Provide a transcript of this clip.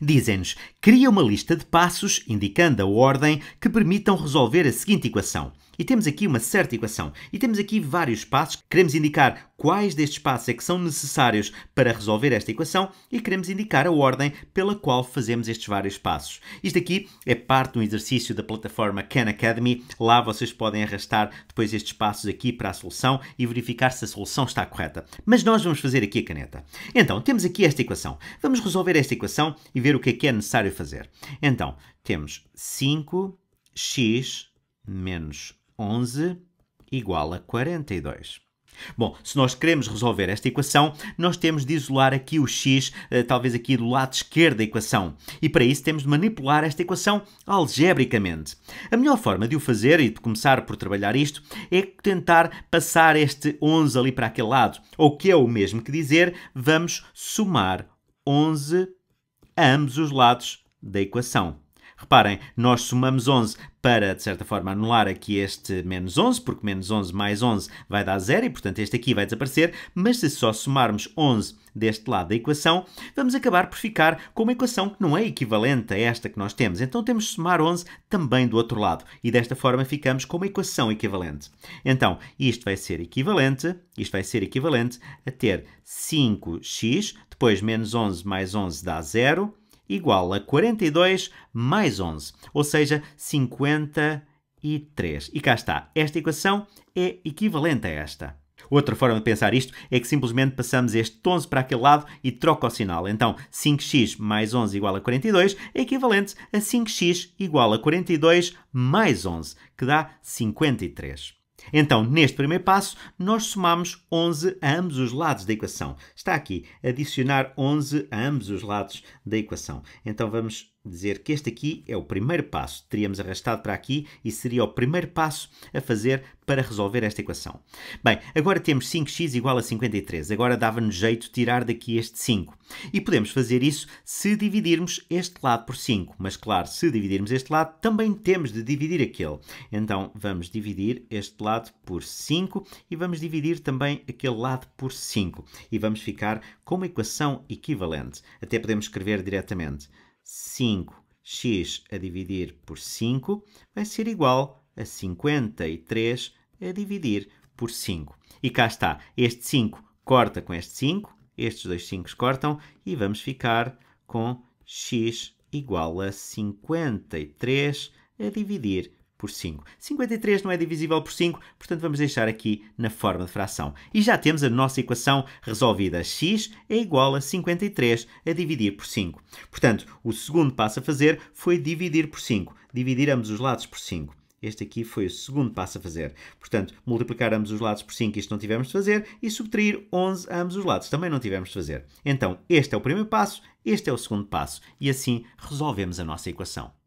Dizem-nos: cria uma lista de passos, indicando a ordem, que permitam resolver a seguinte equação. E temos aqui uma certa equação. E temos aqui vários passos. Queremos indicar quais destes passos é que são necessários para resolver esta equação e queremos indicar a ordem pela qual fazemos estes vários passos. Isto aqui é parte de um exercício da plataforma Khan Academy. Lá vocês podem arrastar depois estes passos aqui para a solução e verificar se a solução está correta. Mas nós vamos fazer aqui a caneta. Então, temos aqui esta equação. Vamos resolver esta equação e ver o que é que é necessário fazer. Então, temos 5x menos 11 igual a 42. Bom, se nós queremos resolver esta equação, nós temos de isolar aqui o x, eh, talvez aqui do lado esquerdo da equação. E para isso temos de manipular esta equação algebricamente. A melhor forma de o fazer e de começar por trabalhar isto é tentar passar este 11 ali para aquele lado. Ou que é o mesmo que dizer, vamos somar 11 a ambos os lados da equação. Reparem, nós somamos 11 para, de certa forma, anular aqui este menos 11, porque menos 11 mais 11 vai dar zero e, portanto, este aqui vai desaparecer, mas se só somarmos 11 deste lado da equação, vamos acabar por ficar com uma equação que não é equivalente a esta que nós temos. Então temos de somar 11 também do outro lado e desta forma ficamos com uma equação equivalente. Então, isto vai ser equivalente, isto vai ser equivalente a ter 5x, depois menos 11 mais 11 dá zero igual a 42 mais 11, ou seja, 53. E cá está, esta equação é equivalente a esta. Outra forma de pensar isto é que simplesmente passamos este 11 para aquele lado e troca o sinal. Então, 5x mais 11 igual a 42 é equivalente a 5x igual a 42 mais 11, que dá 53. Então, neste primeiro passo, nós somamos 11 a ambos os lados da equação. Está aqui, adicionar 11 a ambos os lados da equação. Então, vamos dizer que este aqui é o primeiro passo. Teríamos arrastado para aqui e seria o primeiro passo a fazer para resolver esta equação. Bem, agora temos 5x igual a 53. Agora dava-nos jeito tirar daqui este 5. E podemos fazer isso se dividirmos este lado por 5. Mas claro, se dividirmos este lado, também temos de dividir aquele. Então vamos dividir este lado por 5 e vamos dividir também aquele lado por 5. E vamos ficar com uma equação equivalente. Até podemos escrever diretamente 5x a dividir por 5 vai ser igual a 53 a dividir por 5. E cá está, este 5 corta com este 5, estes dois 5 cortam e vamos ficar com x igual a 53 a dividir por por 5. 53 não é divisível por 5, portanto vamos deixar aqui na forma de fração. E já temos a nossa equação resolvida. x é igual a 53 a dividir por 5. Portanto, o segundo passo a fazer foi dividir por 5. Dividir ambos os lados por 5. Este aqui foi o segundo passo a fazer. Portanto, multiplicar ambos os lados por 5, isto não tivemos de fazer, e subtrair 11 a ambos os lados, também não tivemos de fazer. Então, este é o primeiro passo, este é o segundo passo, e assim resolvemos a nossa equação.